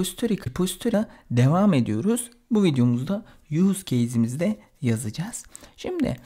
Postörika postöra devam ediyoruz. Bu videomuzda use case'imizde yazacağız. Şimdi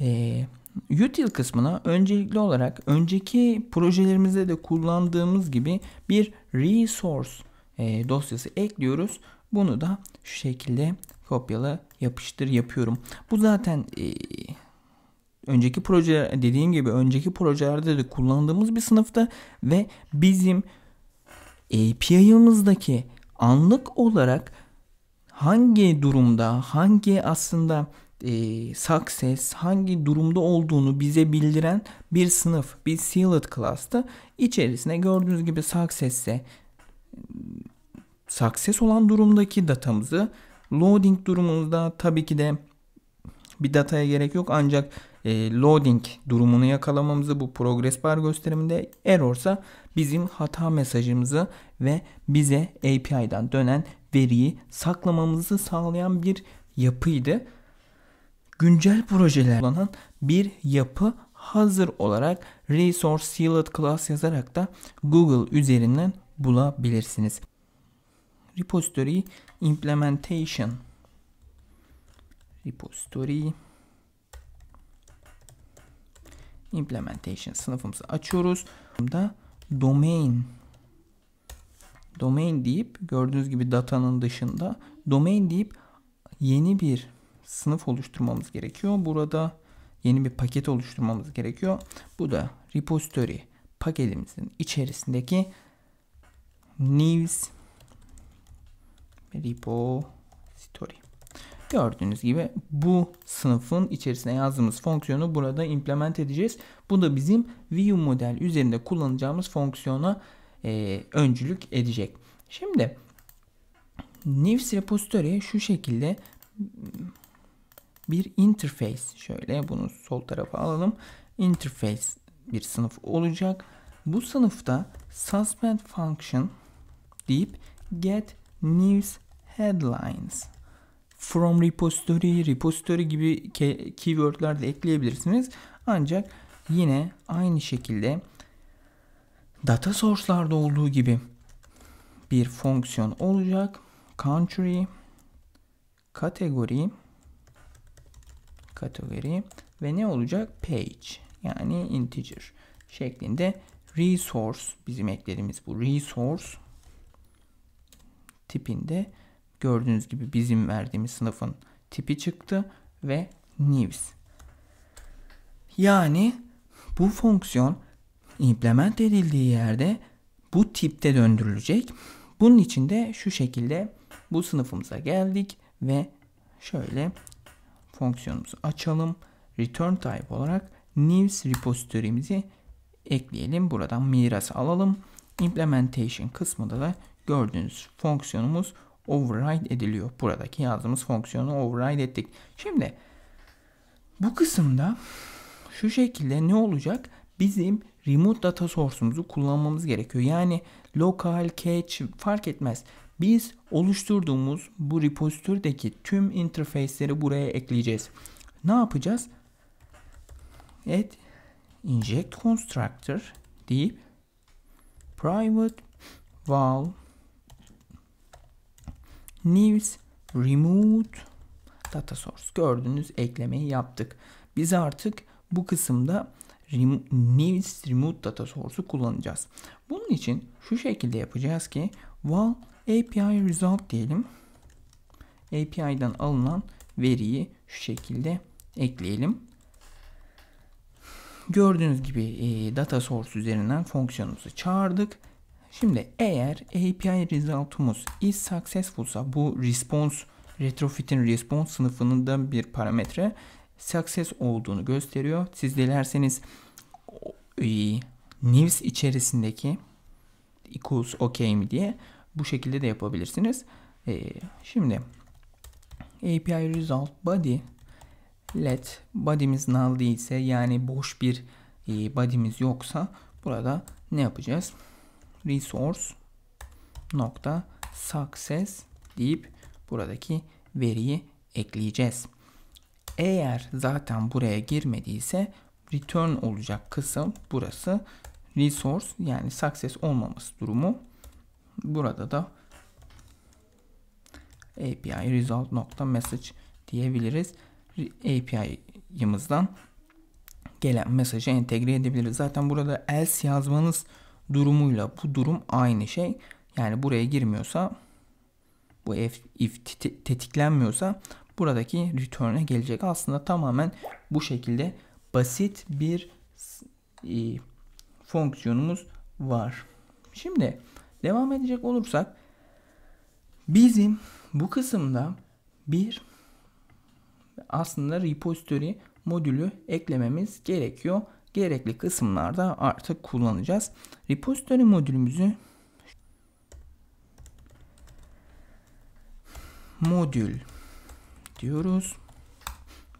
e, util kısmına öncelikli olarak önceki projelerimizde de kullandığımız gibi bir resource e, dosyası ekliyoruz. Bunu da şu şekilde kopyala yapıştır yapıyorum. Bu zaten e, önceki proje dediğim gibi önceki projelerde de kullandığımız bir sınıfta ve bizim API'ımızdaki anlık olarak hangi durumda, hangi aslında e, success hangi durumda olduğunu bize bildiren bir sınıf, bir sealed class'ta içerisine gördüğünüz gibi success'e success olan durumdaki datamızı loading durumunda tabii ki de bir dataya gerek yok ancak e, loading durumunu yakalamamızı bu progress bar gösteriminde errorsa bizim hata mesajımızı ve bize API'dan dönen veriyi saklamamızı sağlayan bir yapıydı. Güncel projeler olan bir yapı hazır olarak resource sealed class yazarak da Google üzerinden bulabilirsiniz. Repository implementation repository implementation sınıfımızı açıyoruz. Burada domain domain deyip gördüğünüz gibi datanın dışında domain deyip yeni bir sınıf oluşturmamız gerekiyor. Burada yeni bir paket oluşturmamız gerekiyor. Bu da repository paketimizin içerisindeki news repository Gördüğünüz gibi bu sınıfın içerisine yazdığımız fonksiyonu burada implement edeceğiz. Bu da bizim view model üzerinde kullanacağımız fonksiyona e, öncülük edecek. Şimdi News Repository şu şekilde bir interface şöyle bunu sol tarafa alalım. Interface bir sınıf olacak. Bu sınıfta suspend function deyip get news headlines from repository, repository gibi keywordler de ekleyebilirsiniz. Ancak yine aynı şekilde data source'larda olduğu gibi bir fonksiyon olacak. Country, kategori, kategori ve ne olacak? Page yani integer şeklinde resource bizim eklediğimiz bu resource tipinde Gördüğünüz gibi bizim verdiğimiz sınıfın tipi çıktı ve news. Yani bu fonksiyon implement edildiği yerde bu tipte döndürülecek. Bunun için de şu şekilde bu sınıfımıza geldik ve şöyle fonksiyonumuzu açalım. Return type olarak news repository'imizi ekleyelim. Buradan miras alalım. Implementation kısmında da gördüğünüz fonksiyonumuz override ediliyor. Buradaki yazdığımız fonksiyonu override ettik. Şimdi bu kısımda şu şekilde ne olacak? Bizim remote data source'umuzu kullanmamız gerekiyor. Yani local, cache fark etmez. Biz oluşturduğumuz bu repositorydeki tüm interface'leri buraya ekleyeceğiz. Ne yapacağız? Add inject constructor deyip private val News Remote Data Source. Gördüğünüz eklemeyi yaptık. Biz artık bu kısımda rem News Remote Data Source'u kullanacağız. Bunun için şu şekilde yapacağız ki while API result diyelim. API'dan alınan veriyi şu şekilde ekleyelim. Gördüğünüz gibi e, data source üzerinden fonksiyonumuzu çağırdık Şimdi eğer API result'umuz is successful'sa bu response retrofit'in response sınıfının bir parametre success olduğunu gösteriyor. Siz dilerseniz e, news içerisindeki equals okay mi diye bu şekilde de yapabilirsiniz. Ee, şimdi API result body let body'miz null değilse yani boş bir e, body'miz yoksa burada ne yapacağız? resource nokta success deyip buradaki veriyi ekleyeceğiz. Eğer zaten buraya girmediyse return olacak kısım burası resource yani success olmaması durumu burada da API result nokta message diyebiliriz. API'ımızdan gelen mesajı entegre edebiliriz. Zaten burada else yazmanız durumuyla bu durum aynı şey. Yani buraya girmiyorsa bu if, if tetiklenmiyorsa buradaki return'e gelecek. Aslında tamamen bu şekilde basit bir e, fonksiyonumuz var. Şimdi devam edecek olursak bizim bu kısımda bir aslında repository modülü eklememiz gerekiyor gerekli kısımlarda artık kullanacağız. Repository modülümüzü modül diyoruz.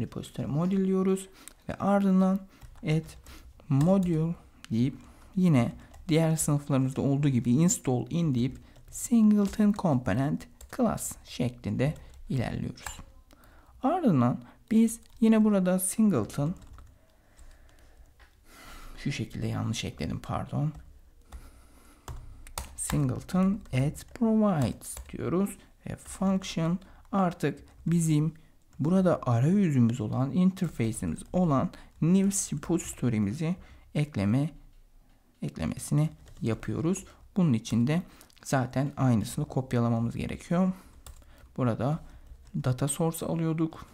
Repository modül diyoruz ve ardından et modül deyip yine diğer sınıflarımızda olduğu gibi install in deyip singleton component class şeklinde ilerliyoruz. Ardından biz yine burada singleton şu şekilde yanlış ekledim pardon. Singleton add provides diyoruz ve function artık bizim burada arayüzümüz olan interface'imiz olan new repository'mizi ekleme eklemesini yapıyoruz. Bunun için de zaten aynısını kopyalamamız gerekiyor. Burada data source alıyorduk.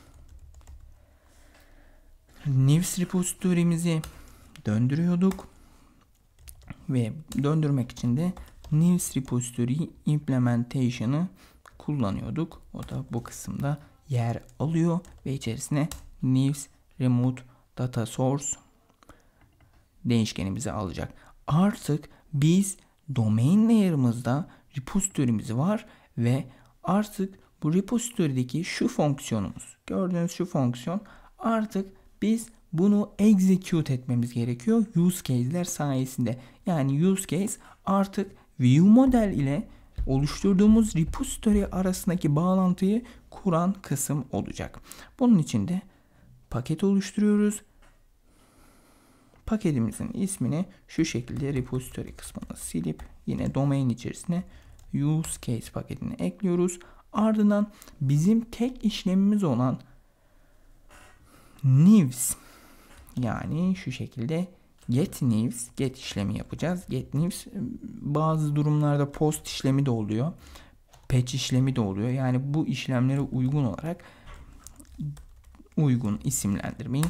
News repository'mizi döndürüyorduk. Ve döndürmek için de News Repository Implementation'ı kullanıyorduk. O da bu kısımda yer alıyor ve içerisine News Remote Data Source değişkenimizi alacak. Artık biz domain layer'ımızda repository'miz var ve artık bu repository'deki şu fonksiyonumuz, gördüğünüz şu fonksiyon artık biz bunu execute etmemiz gerekiyor use case'ler sayesinde. Yani use case artık view model ile oluşturduğumuz repository arasındaki bağlantıyı kuran kısım olacak. Bunun için de paket oluşturuyoruz. Paketimizin ismini şu şekilde repository kısmına silip yine domain içerisine use case paketini ekliyoruz. Ardından bizim tek işlemimiz olan news yani şu şekilde get news get işlemi yapacağız. Get news e, bazı durumlarda post işlemi de oluyor. Patch işlemi de oluyor. Yani bu işlemlere uygun olarak uygun isimlendirmeyi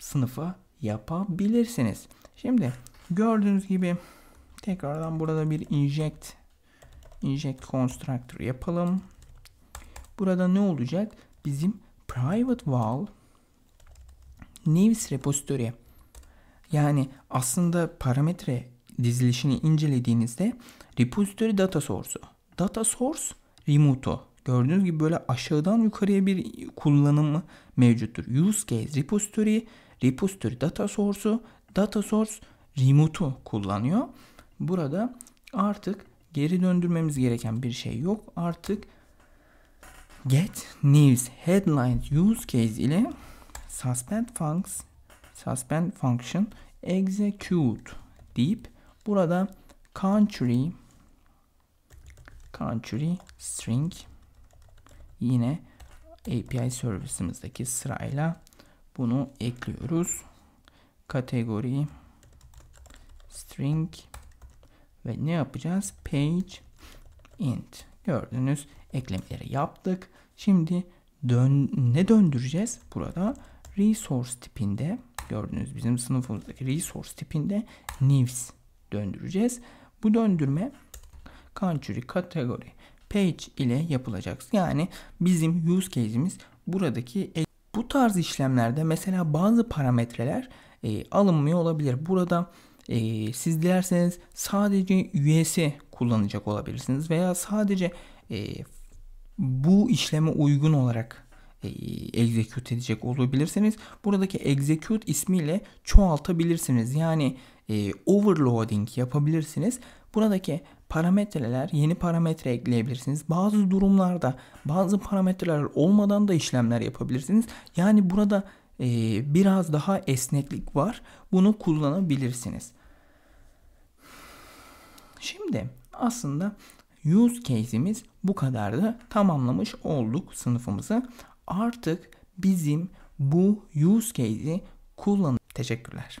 sınıfa yapabilirsiniz. Şimdi gördüğünüz gibi tekrardan burada bir inject inject constructor yapalım. Burada ne olacak? Bizim private val News repository. Yani aslında parametre dizilişini incelediğinizde repository data source'u. Data source remote'u. Gördüğünüz gibi böyle aşağıdan yukarıya bir kullanımı mevcuttur. Use case repository, repository data source'u, data source remote'u kullanıyor. Burada artık geri döndürmemiz gereken bir şey yok. Artık get news headlines use case ile suspend funks suspend function execute deyip burada country country string yine API servisimizdeki sırayla bunu ekliyoruz. Kategori string ve ne yapacağız? Page int. Gördünüz eklemeleri yaptık. Şimdi dön ne döndüreceğiz? Burada Resource tipinde gördüğünüz bizim sınıfımızdaki resource tipinde news döndüreceğiz. Bu döndürme country kategori page ile yapılacak. Yani bizim use case'imiz buradaki e- bu tarz işlemlerde mesela bazı parametreler e, alınmıyor olabilir. Burada e, siz dilerseniz sadece üyesi kullanacak olabilirsiniz veya sadece e, bu işleme uygun olarak e, execute edecek olabilirsiniz. Buradaki execute ismiyle çoğaltabilirsiniz. Yani e, overloading yapabilirsiniz. Buradaki parametreler yeni parametre ekleyebilirsiniz. Bazı durumlarda bazı parametreler olmadan da işlemler yapabilirsiniz. Yani burada e, biraz daha esneklik var. Bunu kullanabilirsiniz. Şimdi aslında use case'imiz bu kadar da tamamlamış olduk sınıfımızı artık bizim bu use case'i kullanın. Teşekkürler.